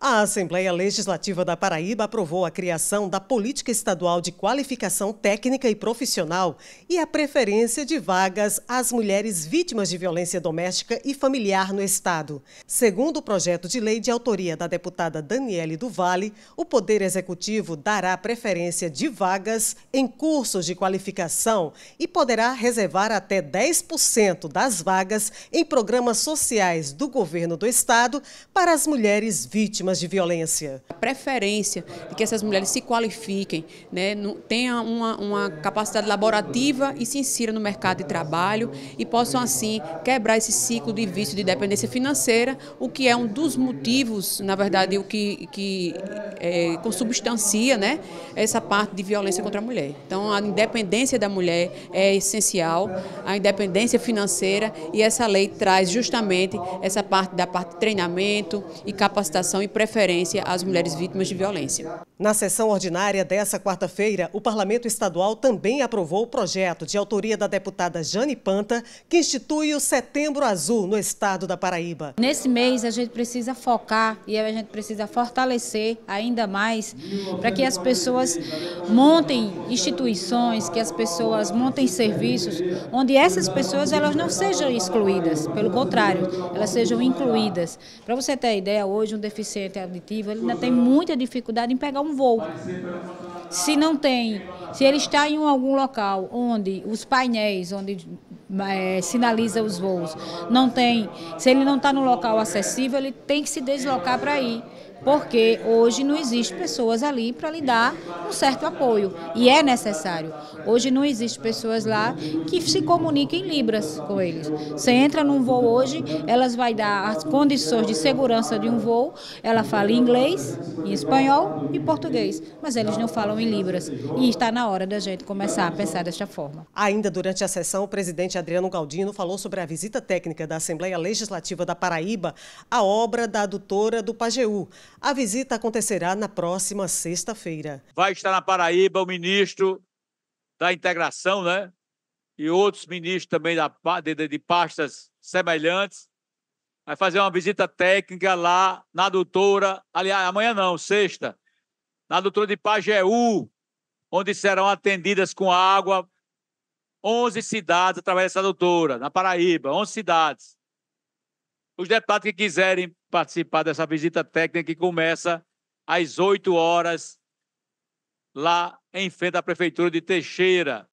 A Assembleia Legislativa da Paraíba aprovou a criação da Política Estadual de Qualificação Técnica e Profissional e a preferência de vagas às mulheres vítimas de violência doméstica e familiar no Estado. Segundo o projeto de lei de autoria da deputada Daniele do Vale, o Poder Executivo dará preferência de vagas em cursos de qualificação e poderá reservar até 10% das vagas em programas sociais do governo do Estado para as mulheres vítimas vítimas de violência? A preferência de que essas mulheres se qualifiquem, né, tenham uma, uma capacidade laborativa e se insiram no mercado de trabalho e possam, assim, quebrar esse ciclo de vício de dependência financeira, o que é um dos motivos, na verdade, o que, que é, consubstancia né, essa parte de violência contra a mulher. Então, a independência da mulher é essencial, a independência financeira, e essa lei traz justamente essa parte da parte de treinamento e capacitação e preferência às mulheres vítimas de violência. Na sessão ordinária dessa quarta-feira, o Parlamento Estadual também aprovou o projeto de autoria da deputada Jane Panta, que institui o Setembro Azul no estado da Paraíba. Nesse mês, a gente precisa focar e a gente precisa fortalecer ainda mais para que as pessoas montem instituições, que as pessoas montem serviços, onde essas pessoas elas não sejam excluídas, pelo contrário, elas sejam incluídas. Para você ter a ideia, hoje um deficiente deficiente auditivo, ele ainda tem muita dificuldade em pegar um voo. Se não tem, se ele está em algum local onde os painéis, onde é, sinaliza os voos, não tem, se ele não está no local acessível, ele tem que se deslocar para ir porque hoje não existe pessoas ali para lhe dar um certo apoio e é necessário. Hoje não existe pessoas lá que se comuniquem em libras com eles. Você entra num voo hoje, elas vai dar as condições de segurança de um voo, ela fala em inglês, em espanhol e português, mas eles não falam em libras e está na hora da gente começar a pensar desta forma. Ainda durante a sessão, o presidente Adriano Galdino falou sobre a visita técnica da Assembleia Legislativa da Paraíba à obra da adutora do Pajeú. A visita acontecerá na próxima sexta-feira. Vai estar na Paraíba o ministro da Integração, né? E outros ministros também da, de, de pastas semelhantes. Vai fazer uma visita técnica lá na doutora, aliás, amanhã não, sexta, na doutora de Pajeú, onde serão atendidas com água 11 cidades através dessa doutora, na Paraíba, 11 cidades. Os deputados que quiserem participar dessa visita técnica que começa às 8 horas lá em frente à Prefeitura de Teixeira.